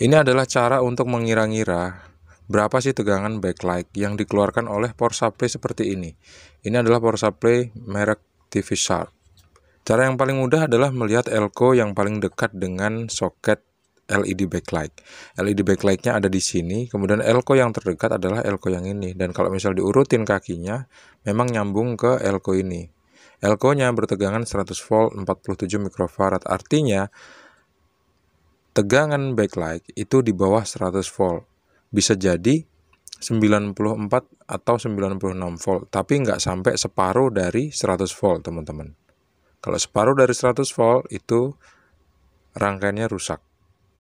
Ini adalah cara untuk mengira-ngira berapa sih tegangan backlight yang dikeluarkan oleh power supply seperti ini. Ini adalah power supply merek TV Sharp. Cara yang paling mudah adalah melihat elko yang paling dekat dengan soket LED backlight. LED backlightnya ada di sini, kemudian elko yang terdekat adalah elko yang ini. Dan kalau misal diurutin kakinya, memang nyambung ke elko ini. Elko-nya bertegangan 100 volt 47 mikrofarad. Artinya, tegangan backlight itu di bawah 100 volt. Bisa jadi 94 atau 96 volt, tapi nggak sampai separuh dari 100 volt, teman-teman. Kalau separuh dari 100 volt itu rangkaiannya rusak.